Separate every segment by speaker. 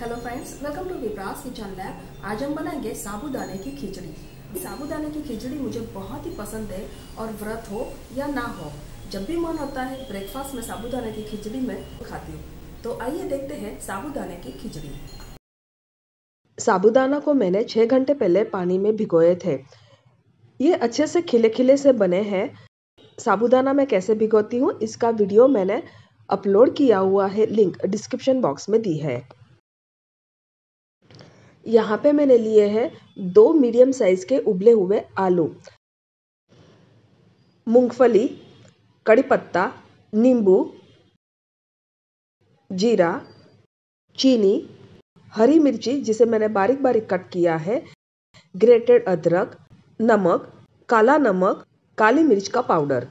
Speaker 1: hello friends welcome to Vipra's kitchen lab आज हम बनाएंगे साबूदाने की खिचड़ी साबूदाने की खिचड़ी मुझे बहुत ही पसंद है और व्रत हो या ना हो जब भी मन होता है ब्रेकफास्ट में साबूदाने की खिचड़ी में तो खाती हूँ तो आइए देखते हैं साबूदाने की खिचड़ी साबूदाना को मैंने छः घंटे पहले पानी में भिगोए थे ये अच्छे से खिले खिले से बने हैं साबूदाना मैं कैसे भिगोती हूँ इसका वीडियो मैंने अपलोड किया हुआ है लिंक डिस्क्रिप्शन बॉक्स में दी है यहाँ पे मैंने लिए हैं दो मीडियम साइज के उबले हुए आलू मूंगफली कड़ी पत्ता नींबू जीरा चीनी हरी मिर्ची जिसे मैंने बारीक बारीक कट किया है ग्रेटेड अदरक नमक काला नमक काली मिर्च का पाउडर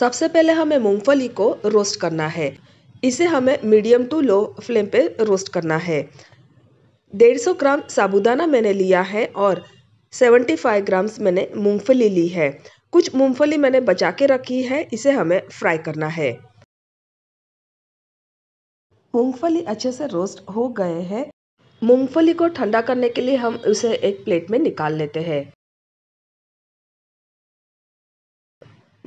Speaker 1: सबसे पहले हमें मूंगफली को रोस्ट करना है इसे हमें मीडियम टू लो फ्लेम पे रोस्ट करना है डेढ़ सौ ग्राम साबूदाना मैंने लिया है और सेवेंटी फाइव ग्राम्स मैंने मूंगफली ली है कुछ मूंगफली मैंने बचा के रखी है इसे हमें फ्राई करना है मूंगफली अच्छे से रोस्ट हो गए हैं मूंगफली को ठंडा करने के लिए हम उसे एक प्लेट में निकाल लेते हैं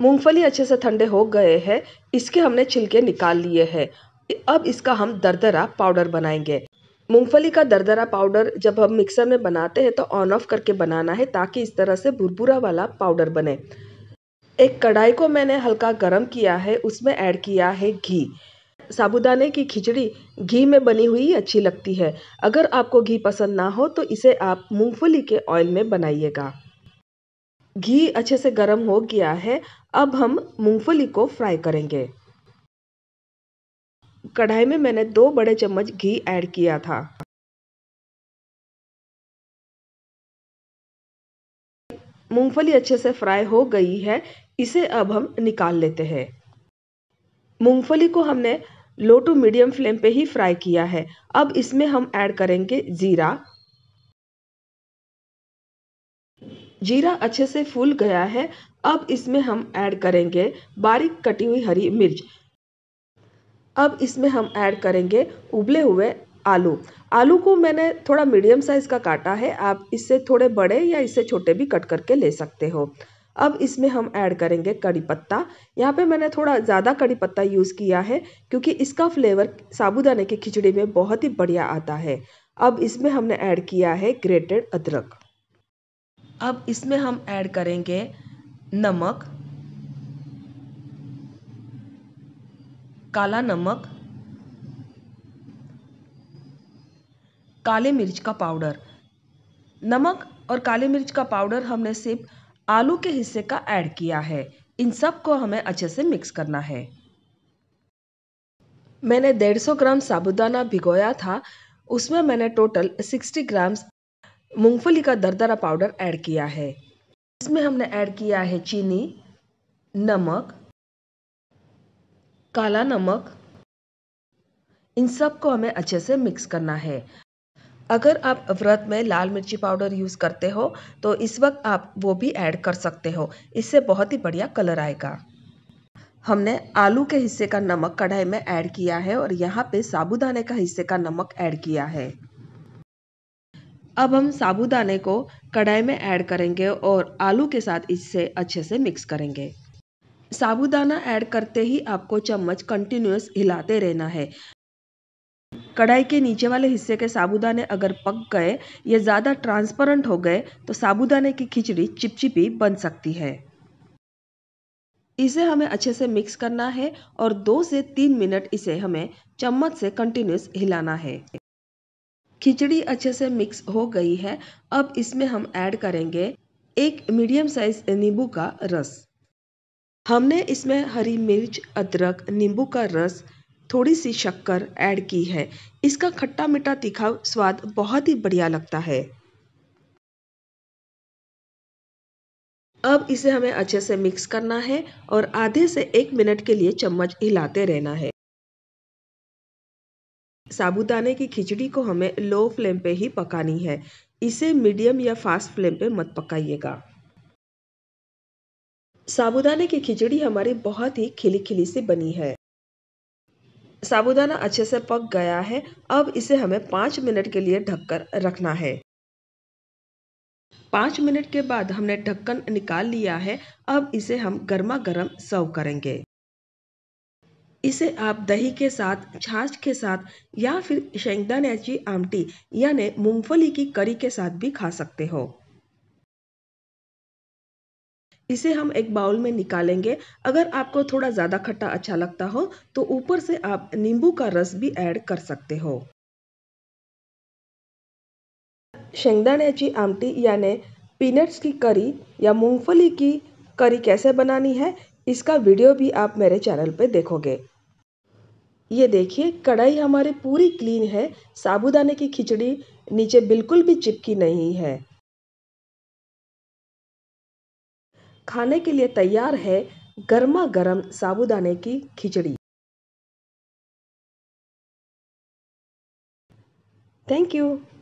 Speaker 1: मूंगफली अच्छे से ठंडे हो गए हैं इसके हमने छिलके निकाल लिए हैं अब इसका हम दरदरा पाउडर बनाएंगे मूंगफली का दरदरा पाउडर जब हम मिक्सर में बनाते हैं तो ऑन ऑफ करके बनाना है ताकि इस तरह से भुरभुरा वाला पाउडर बने एक कढ़ाई को मैंने हल्का गर्म किया है उसमें ऐड किया है घी साबुदाने की खिचड़ी घी में बनी हुई अच्छी लगती है अगर आपको घी पसंद ना हो तो इसे आप मूंगफली के ऑयल में बनाइएगा घी अच्छे से गर्म हो गया है अब हम मूंगफली को फ्राई करेंगे कढ़ाई में मैंने दो बड़े चम्मच घी ऐड किया था मूंगफली अच्छे से फ्राई हो गई है इसे अब हम निकाल लेते हैं मूंगफली को हमने लो टू मीडियम फ्लेम पे ही फ्राई किया है अब इसमें हम ऐड करेंगे ज़ीरा जीरा अच्छे से फूल गया है अब इसमें हम ऐड करेंगे बारीक कटी हुई हरी मिर्च अब इसमें हम ऐड करेंगे उबले हुए आलू आलू को मैंने थोड़ा मीडियम साइज़ का काटा है आप इससे थोड़े बड़े या इससे छोटे भी कट करके ले सकते हो अब इसमें हम ऐड करेंगे कड़ी पत्ता यहाँ पे मैंने थोड़ा ज़्यादा कड़ी पत्ता यूज़ किया है क्योंकि इसका फ्लेवर साबूदाने की खिचड़ी में बहुत ही बढ़िया आता है अब इसमें हमने ऐड किया है ग्रेटेड अदरक अब इसमें हम ऐड करेंगे नमक काला नमक काले मिर्च का पाउडर नमक और काले मिर्च का पाउडर हमने सिर्फ आलू के हिस्से का ऐड किया है इन सब को हमें अच्छे से मिक्स करना है मैंने 150 ग्राम साबुदाना भिगोया था उसमें मैंने टोटल 60 ग्राम्स मूंगफली का दरदरा पाउडर ऐड किया है इसमें हमने ऐड किया है चीनी नमक काला नमक इन सब को हमें अच्छे से मिक्स करना है अगर आप व्रत में लाल मिर्ची पाउडर यूज़ करते हो तो इस वक्त आप वो भी ऐड कर सकते हो इससे बहुत ही बढ़िया कलर आएगा हमने आलू के हिस्से का नमक कढ़ाई में ऐड किया है और यहाँ पे साबुदाने का हिस्से का नमक ऐड किया है अब हम साबुदाने को कढ़ाई में ऐड करेंगे और आलू के साथ इससे अच्छे से मिक्स करेंगे साबूदाना ऐड करते ही आपको चम्मच कंटिन्यूस हिलाते रहना है कढ़ाई के नीचे वाले हिस्से के साबूदाने अगर पक गए या ज़्यादा ट्रांसपेरेंट हो गए तो साबूदाने की खिचड़ी चिपचिपी बन सकती है इसे हमें अच्छे से मिक्स करना है और दो से तीन मिनट इसे हमें चम्मच से कंटिन्यूस हिलाना है खिचड़ी अच्छे से मिक्स हो गई है अब इसमें हम ऐड करेंगे एक मीडियम साइज नींबू का रस हमने इसमें हरी मिर्च अदरक नींबू का रस थोड़ी सी शक्कर ऐड की है इसका खट्टा मीठा तीखा स्वाद बहुत ही बढ़िया लगता है अब इसे हमें अच्छे से मिक्स करना है और आधे से एक मिनट के लिए चम्मच हिलाते रहना है साबुदाने की खिचड़ी को हमें लो फ्लेम पे ही पकानी है इसे मीडियम या फास्ट फ्लेम पे मत पकाइएगा साबुदाने की खिचड़ी हमारी बहुत ही खिली खिली सी बनी है साबूदाना अच्छे से पक गया है अब इसे हमें पाँच मिनट के लिए ढककर रखना है पाँच मिनट के बाद हमने ढक्कन निकाल लिया है अब इसे हम गर्मा गर्म सर्व करेंगे इसे आप दही के साथ छाछ के साथ या फिर की आमटी यानी मूंगफली की करी के साथ भी खा सकते हो इसे हम एक बाउल में निकालेंगे अगर आपको थोड़ा ज़्यादा खट्टा अच्छा लगता हो तो ऊपर से आप नींबू का रस भी ऐड कर सकते हो शेंगदाण्याची आमटी यानि पीनट्स की करी या मूंगफली की करी कैसे बनानी है इसका वीडियो भी आप मेरे चैनल पे देखोगे ये देखिए कढ़ाई हमारी पूरी क्लीन है साबुदाने की खिचड़ी नीचे बिल्कुल भी चिपकी नहीं है खाने के लिए तैयार है गर्मा गर्म साबुदाने की खिचड़ी थैंक यू